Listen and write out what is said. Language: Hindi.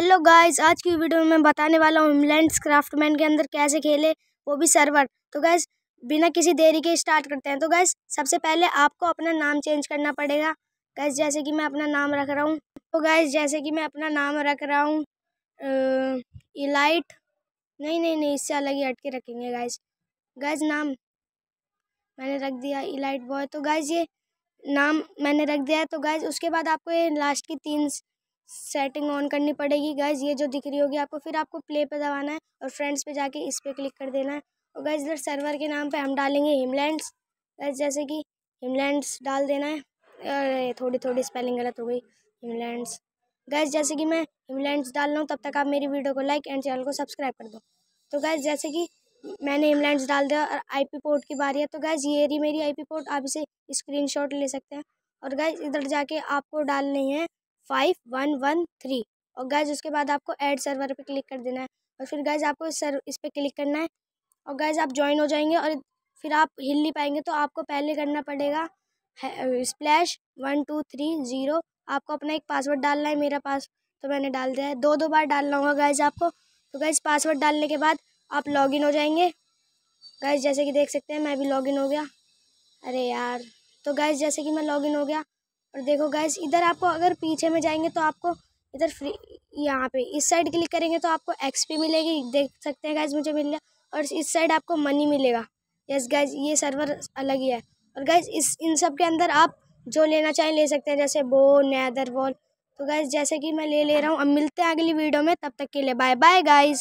हेलो गाइस आज की वीडियो में मैं बताने वाला हूँ क्राफ्ट क्राफ्टमैन के अंदर कैसे खेले वो भी सर्वर तो गाइस बिना किसी देरी के स्टार्ट करते हैं तो गाइस सबसे पहले आपको अपना नाम चेंज करना पड़ेगा गाइस जैसे कि मैं अपना नाम रख रहा हूँ तो गाइस जैसे कि मैं अपना नाम रख रहा हूँ इलाइट नहीं नहीं नहीं इससे अलग ही हट रखेंगे गाइज गाइज नाम मैंने रख दिया इलाइट बॉय तो गाइज ये नाम मैंने रख दिया तो गाइज उसके बाद आपको ये लास्ट की तीन सेटिंग ऑन करनी पड़ेगी गैज़ ये जो दिख रही होगी आपको फिर आपको प्ले पर दबाना है और फ्रेंड्स पे जाके इस पर क्लिक कर देना है और गैज़ इधर सर्वर के नाम पे हम डालेंगे हिमलैंड्स गैस जैसे कि हिमलैंड्स डाल देना है अरे थोड़ी थोड़ी स्पेलिंग गलत हो गई हिमलैंड्स गैस जैसे कि मैं हिमलैंड्स डाल रहा हूँ तब तक आप मेरी वीडियो को लाइक एंड चैनल को सब्सक्राइब कर दो तो गैस जैसे कि मैंने हिमलैंड्स डाल दिया और पी पोर्ट की बारी है तो गैस ये रही मेरी पी पोर्ट आप इसे शॉट ले सकते हैं और गैस इधर जाके आपको डालनी है फाइव वन वन थ्री और गैज उसके बाद आपको ऐड सर्वर पे क्लिक कर देना है और फिर गैज आपको इस सर इस पर क्लिक करना है और गैज आप ज्वाइन हो जाएंगे और फिर आप हिल नहीं पाएंगे तो आपको पहले करना पड़ेगा splash one two three zero आपको अपना एक पासवर्ड डालना है मेरा पास तो मैंने डाल दिया है दो दो बार डालना होगा गैज आपको तो गैज पासवर्ड डालने के बाद आप लॉगिन हो जाएंगे गैज जैसे कि देख सकते हैं मैं भी लॉगिन हो गया अरे यार तो गैज जैसे कि मैं लॉगिन हो गया और देखो गैस इधर आपको अगर पीछे में जाएंगे तो आपको इधर फ्री यहाँ पे इस साइड क्लिक करेंगे तो आपको एक्सपी मिलेगी देख सकते हैं गैस मुझे मिल गया और इस साइड आपको मनी मिलेगा यस गैस ये सर्वर अलग ही है और गैस इस इन सब के अंदर आप जो लेना चाहें ले सकते हैं जैसे बो नैदर वॉल तो गैस जैसे कि मैं ले ले रहा हूँ अब मिलते हैं अगली वीडियो में तब तक के लिए बाय बाय गाइज